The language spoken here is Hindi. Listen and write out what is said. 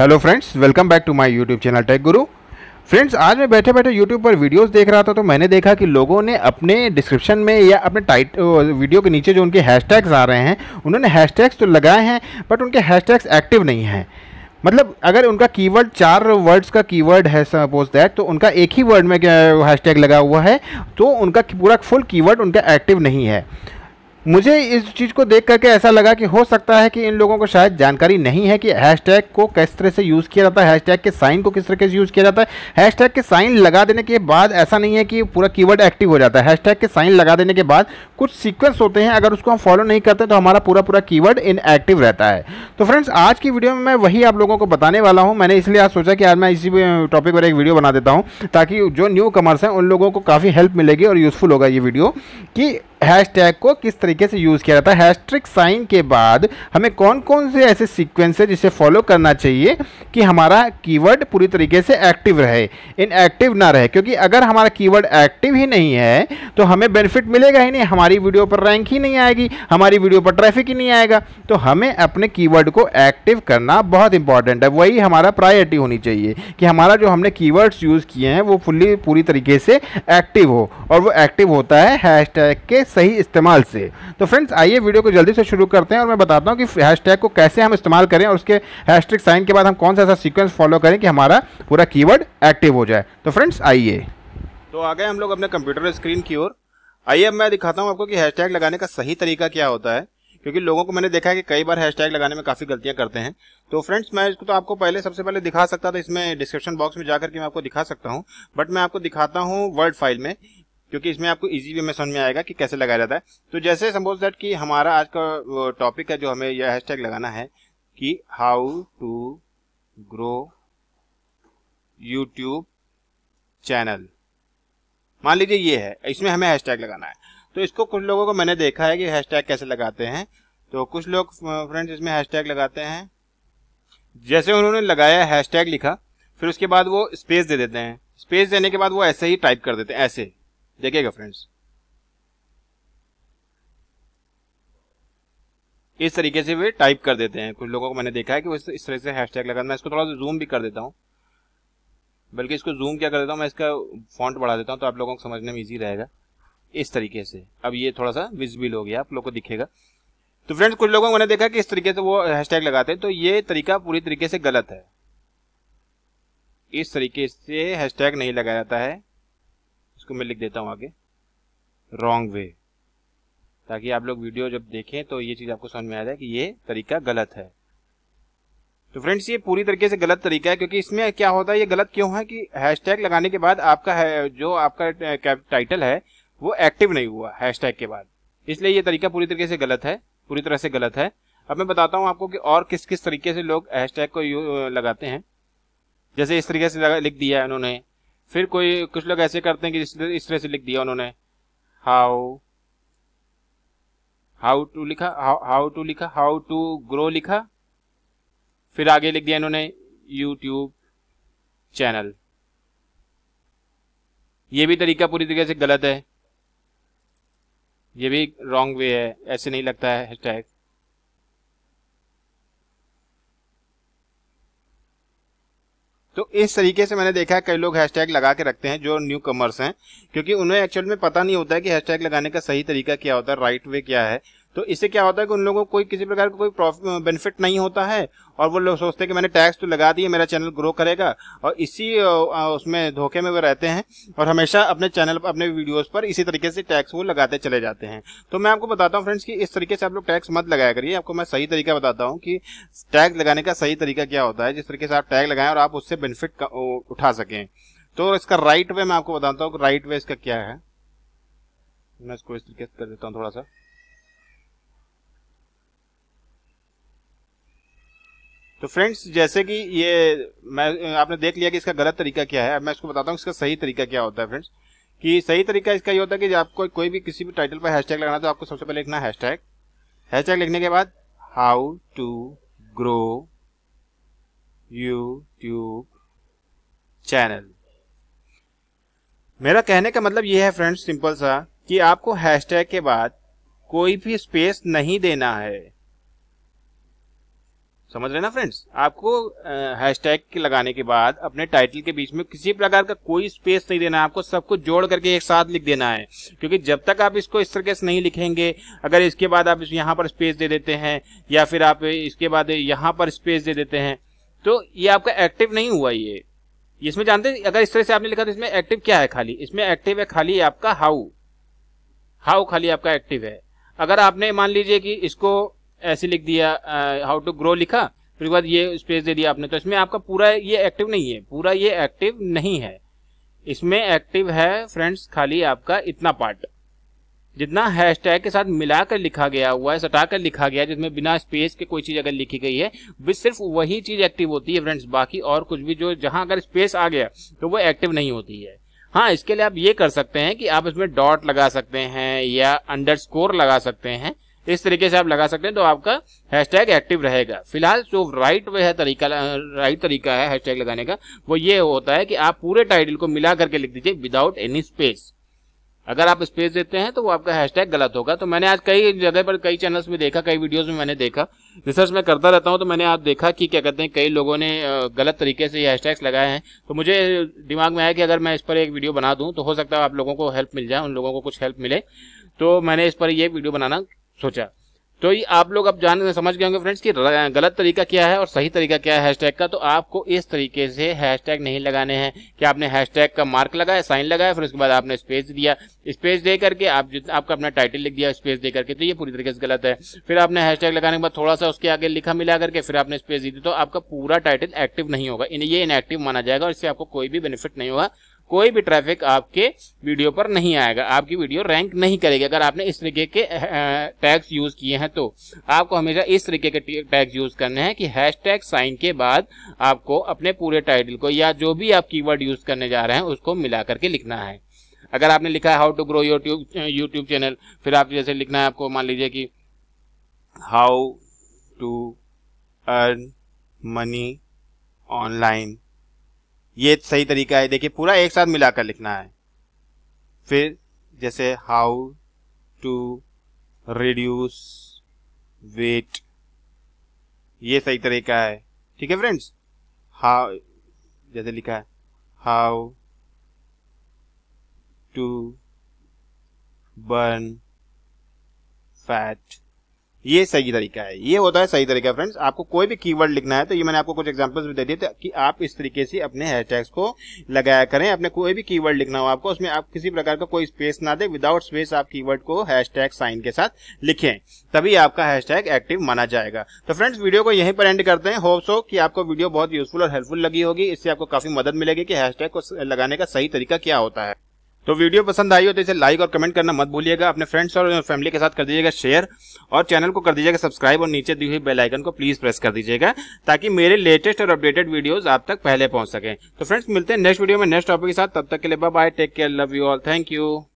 hello friends welcome back to my YouTube channel Tech Guru friends आज मैं बैठे बैठे यूट्यूब पर वीडियोस देख रहा था तो मैंने देखा कि लोगों ने अपने डिस्क्रिप्शन में या अपने टाइट वीडियो के नीचे जो उनके हैशटैग्स आ रहे हैं उन्होंने हैशटैग्स तो लगाए हैं बट उनके हैशटैग्स एक्टिव नहीं हैं मतलब अगर उनका कीवर्ड चार वर्ड्स का कीवर्ड है सपोज दैट तो उनका एक ही वर्ड में हैशटैग लगा हुआ है तो उनका पूरा फुल कीवर्ड उनका एक्टिव नहीं है मुझे इस चीज़ को देख करके ऐसा लगा कि हो सकता है कि इन लोगों को शायद जानकारी नहीं है कि हैशटैग को किस तरह से यूज़ किया जाता है हैशटैग के साइन को किस तरह से यूज़ किया जाता है हैशटैग के साइन लगा देने के बाद ऐसा नहीं है कि पूरा कीवर्ड एक्टिव हो जाता है हैशटैग के साइन लगा देने के बाद कुछ सीक्वेंस होते हैं अगर उसको हम फॉलो नहीं करते तो हमारा पूरा पूरा कीवर्ड इनएक्टिव रहता है तो फ्रेंड्स आज की वीडियो में मैं वही आप लोगों को बताने वाला हूँ मैंने इसलिए आज सोचा कि आज मैं इसी टॉपिक पर एक वीडियो बना देता हूँ ताकि जो न्यू कमर्स हैं उन लोगों को काफ़ी हेल्प मिलेगी और यूज़फुल होगा ये वीडियो कि हैश को किस तरह तरीके से यूज़ किया जाता है हैस्ट्रिक साइन के बाद हमें कौन कौन से ऐसे सीक्वेंस है जिसे फॉलो करना चाहिए कि हमारा कीवर्ड पूरी तरीके से एक्टिव रहे इनएक्टिव ना रहे क्योंकि अगर हमारा कीवर्ड एक्टिव ही नहीं है तो हमें बेनिफिट मिलेगा ही नहीं हमारी वीडियो पर रैंक ही नहीं आएगी हमारी वीडियो पर ट्रैफिक ही नहीं आएगा तो हमें अपने कीवर्ड को एक्टिव करना बहुत इंपॉर्टेंट है वही हमारा प्रायोरिटी होनी चाहिए कि हमारा जो हमने कीवर्ड्स यूज़ किए हैं वो फुल्ली पूरी तरीके से एक्टिव हो और वो एक्टिव होता है हैशटैग के सही इस्तेमाल से तो फ्रेंड्स आइए वीडियो को जल्दी से शुरू करते हैं और मैं बताता हूँ कि हैशटैग को कैसे हम इस्तेमाल करें और उसके हैशटैग साइन के बाद हम कौन सा ऐसा सीक्वेंस फॉलो करें कि हमारा पूरा कीवर्ड एक्टिव हो जाए तो फ्रेंड्स आइए तो आ गए हम लोग अपने कंप्यूटर स्क्रीन की ओर आइए अब मैं दिखाता हूँ आपको कि हैशटैग लगाने का सही तरीका क्या होता है क्योंकि लोगों को मैंने देखा है कि कई बार हैशटैग लगाने में काफ़ी गलतियां करते हैं तो फ्रेंड्स मैं इसको तो आपको पहले सबसे पहले दिखा सकता था इसमें डिस्क्रिप्शन बॉक्स में जाकर के मैं आपको दिखा सकता हूँ बट मैं आपको दिखाता हूँ वर्ड फाइल में क्योंकि इसमें आपको इजी वे में समझ में आएगा कि कैसे लगाया जाता है तो जैसे सपोज दैट कि हमारा आज का टॉपिक है जो हमें यह हैशटैग लगाना है कि how to grow YouTube channel मान लीजिए ये है इसमें हमें हैशटैग लगाना है तो इसको कुछ लोगों को मैंने देखा है कि हैशटैग कैसे लगाते हैं तो कुछ लोग फ्रेंड्स इसमें हैशटैग लगाते हैं जैसे उन्होंने लगाया हैशटैग लिखा फिर उसके बाद वो स्पेस दे देते हैं स्पेस देने के बाद वो ऐसे ही टाइप कर देते हैं ऐसे देखिएगा फ्रेंड्स इस तरीके से वे टाइप कर देते हैं कुछ लोगों को मैंने देखा है कि वो इस तरह से हैशटैग लगा मैं इसको थोड़ा सा जूम भी कर देता हूँ बल्कि इसको जूम क्या कर देता हूँ मैं इसका फॉन्ट बढ़ा देता हूँ तो आप लोगों को समझने में ईजी रहेगा इस तरीके से अब ये थोड़ा सा विजिबल हो गया आप लोग को दिखेगा तो फ्रेंड्स कुछ लोगों को मैंने देखा कि इस तरीके से वो हैशटैग लगाते हैं तो ये तरीका पूरी तरीके से गलत है इस तरीके से हैशटैग नहीं लगाया जाता है इसको मैं लिख देता हूँ आगे रॉन्ग वे ताकि आप लोग वीडियो जब देखें तो ये चीज़ आपको समझ में आ जाए कि ये तरीका गलत है तो फ्रेंड्स ये पूरी तरीके से गलत तरीका है क्योंकि इसमें क्या होता है ये गलत क्यों है कि हैशटैग लगाने के बाद आपका है, जो आपका टाइटल है वो एक्टिव नहीं हुआ हैशटैग के बाद इसलिए ये तरीका पूरी तरीके से गलत है पूरी तरह से गलत है अब मैं बताता हूँ आपको कि और किस किस तरीके से लोग हैश को लगाते हैं जैसे इस तरीके से लिख दिया है उन्होंने फिर कोई कुछ लोग ऐसे करते हैं कि इस, इस तरह से लिख दिया उन्होंने हाउ हाउ टू लिखा हाउ टू लिखा हाउ टू ग्रो लिखा फिर आगे लिख दिया इन्होंने यूट्यूब चैनल ये भी तरीका पूरी तरीके से गलत है ये भी रॉन्ग वे है ऐसे नहीं लगता है हैशटैग तो इस तरीके से मैंने देखा है कई लोग हैशटैग लगा के रखते हैं जो न्यू कमर्स हैं क्योंकि उन्हें एक्चुअल में पता नहीं होता है कि हैशटैग लगाने का सही तरीका क्या होता है राइट वे क्या है तो इससे क्या होता है कि उन लोगों को कोई किसी प्रकार का को कोई बेनिफिट नहीं होता है और वो लोग सोचते हैं कि मैंने टैक्स तो लगा दिए मेरा चैनल ग्रो करेगा और इसी उसमें धोखे में वो रहते हैं और हमेशा अपने चैनल अपने वीडियोस पर इसी तरीके से टैक्स वो लगाते चले जाते हैं तो मैं आपको बताता हूँ फ्रेंड्स कि इस तरीके से आप लोग टैक्स मत लगाया करिए आपको मैं सही तरीका बताता हूँ कि टैक्स लगाने का सही तरीका क्या होता है जिस तरीके से आप टैग लगाएं और आप उससे बेनिफिट उठा सकें तो इसका राइट वे मैं आपको बताता हूँ राइट वे इसका क्या है मैं इसको इस तरीके से कर देता हूँ थोड़ा सा तो फ्रेंड्स जैसे कि ये मैं आपने देख लिया कि इसका गलत तरीका क्या है अब मैं इसको बताता हूँ इसका सही तरीका क्या होता है फ्रेंड्स कि सही तरीका इसका ये होता है कि आपको कोई भी किसी भी टाइटल पर हैशटैग लगाना तो आपको सबसे पहले लिखना हैशटैग हैशटैग हैश टैग लिखने के बाद how to grow YouTube channel मेरा कहने का मतलब ये है फ्रेंड्स सिंपल सा कि आपको हैशटैग के बाद कोई भी स्पेस नहीं देना है समझ रहे ना फ्रेंड्स आपको हैशटैग लगाने के बाद अपने टाइटल के बीच में किसी प्रकार का कोई स्पेस नहीं देना है आपको सबको जोड़ करके एक साथ लिख देना है क्योंकि जब तक आप इसको इस तरीके से नहीं लिखेंगे अगर इसके बाद आप इस यहाँ पर स्पेस दे देते हैं या फिर आप इसके बाद यहाँ पर स्पेस दे देते हैं तो ये आपका एक्टिव नहीं हुआ ये इसमें जानते हैं अगर इस तरह से आपने लिखा तो इसमें एक्टिव क्या है खाली इसमें एक्टिव है खाली आपका हाउ हाउ खाली आपका एक्टिव है अगर आपने मान लीजिए कि इसको ऐसे लिख दिया हाउ टू ग्रो लिखा फिर उसके बाद ये स्पेस दे दिया आपने तो इसमें आपका पूरा ये एक्टिव नहीं है पूरा ये एक्टिव नहीं है इसमें एक्टिव है फ्रेंड्स खाली आपका इतना पार्ट जितना हैशटैग के साथ मिलाकर लिखा गया हुआ है सटा कर लिखा गया है जिसमें बिना स्पेस के कोई चीज अगर लिखी गई है वे सिर्फ वही चीज एक्टिव होती है फ्रेंड्स बाकी और कुछ भी जो जहां अगर स्पेस आ गया तो वो एक्टिव नहीं होती है हाँ इसके लिए आप ये कर सकते हैं कि आप इसमें डॉट लगा सकते हैं या अंडरस्कोर लगा सकते हैं इस तरीके से आप लगा सकते हैं तो आपका हैशटैग एक्टिव रहेगा फिलहाल जो राइट वे है तरीका राइट तरीका है हैशटैग लगाने का वो ये होता है कि आप पूरे टाइटल को मिला करके लिख दीजिए विदाउट एनी स्पेस अगर आप स्पेस देते हैं तो वो आपका हैशटैग गलत होगा तो मैंने आज कई जगह पर कई चैनल्स में देखा कई वीडियोस में मैंने देखा रिसर्च में करता रहता हूं तो मैंने आप देखा कि क्या कहते हैं कई लोगों ने गलत तरीके से ये हैशटैग्स लगाए हैं तो मुझे दिमाग में आया कि अगर मैं इस पर एक वीडियो बना दूं तो हो सकता है आप लोगों को हेल्प मिल जाए उन लोगों को कुछ हेल्प मिले तो मैंने इस पर यह वीडियो बनाना सोचा तो ये आप लोग अब जान समझ गए होंगे फ्रेंड्स कि गलत तरीका क्या है और सही तरीका क्या है हैशटैग का तो आपको इस तरीके से हैशटैग नहीं लगाने हैं कि आपने हैशटैग का मार्क लगाया साइन लगाया फिर उसके बाद आपने स्पेस दिया स्पेस दे करके आप आपका अपना टाइटल लिख दिया स्पेस दे करके तो ये पूरी तरीके से गलत है फिर आपने हैश लगाने के बाद थोड़ा सा उसके आगे लिखा मिला करके फिर आपने स्पेस दी तो आपका पूरा टाइटल एक्टिव नहीं होगा ये इनएक्टिव माना जाएगा और इससे आपको कोई भी बेनिफिट नहीं होगा कोई भी ट्रैफिक आपके वीडियो पर नहीं आएगा आपकी वीडियो रैंक नहीं करेगी अगर आपने इस तरीके के टैग्स यूज किए हैं तो आपको हमेशा इस तरीके के टैग्स यूज करने हैं कि हैशटैग साइन के बाद आपको अपने पूरे टाइटल को या जो भी आप कीवर्ड यूज करने जा रहे हैं उसको मिला करके लिखना है अगर आपने लिखा है how to grow YouTube YouTube channel फिर आप जैसे लिखना है आपको मान लीजिए कि how to earn money online ये सही तरीका है देखिए पूरा एक साथ मिलाकर लिखना है फिर जैसे हाउ टू रिड्यूस वेट ये सही तरीका है ठीक है फ्रेंड्स हाउ जैसे लिखा है हाउ टू बर्न फैट ये सही तरीका है ये होता है सही तरीका फ्रेंड्स आपको कोई भी कीवर्ड लिखना है तो ये मैंने आपको कुछ एग्जांपल्स भी दे दिए तो कि आप इस तरीके से अपने हैशटैग्स को लगाया करें अपने कोई भी कीवर्ड लिखना हो आपको उसमें आप किसी प्रकार का कोई स्पेस ना दे विदाउट स्पेस आप कीवर्ड को हैशटैग साइन के साथ लिखें तभी आपका हैशटैग एक्टिव माना जाएगा तो फ्रेंड्स वीडियो को यहीं पर एंड करते हैं होप सो कि आपको वीडियो बहुत यूजफुल और हेल्पफुल लगी होगी इससे आपको काफी मदद मिलेगी कि हैश को लगाने का सही तरीका क्या होता है तो वीडियो पसंद आई हो तो इसे लाइक और कमेंट करना मत भूलिएगा अपने फ्रेंड्स और फैमिली के साथ कर दीजिएगा शेयर और चैनल को कर दीजिएगा सब्सक्राइब और नीचे दी हुई बेल आइकन को प्लीज प्रेस कर दीजिएगा ताकि मेरे लेटेस्ट और अपडेटेड वीडियोस आप तक पहले पहुंच सके तो फ्रेंड्स मिलते हैं नेक्स्ट वीडियो में नेक्स्ट टॉपिक के साथ तब तक के लिए bye take care love you all thank you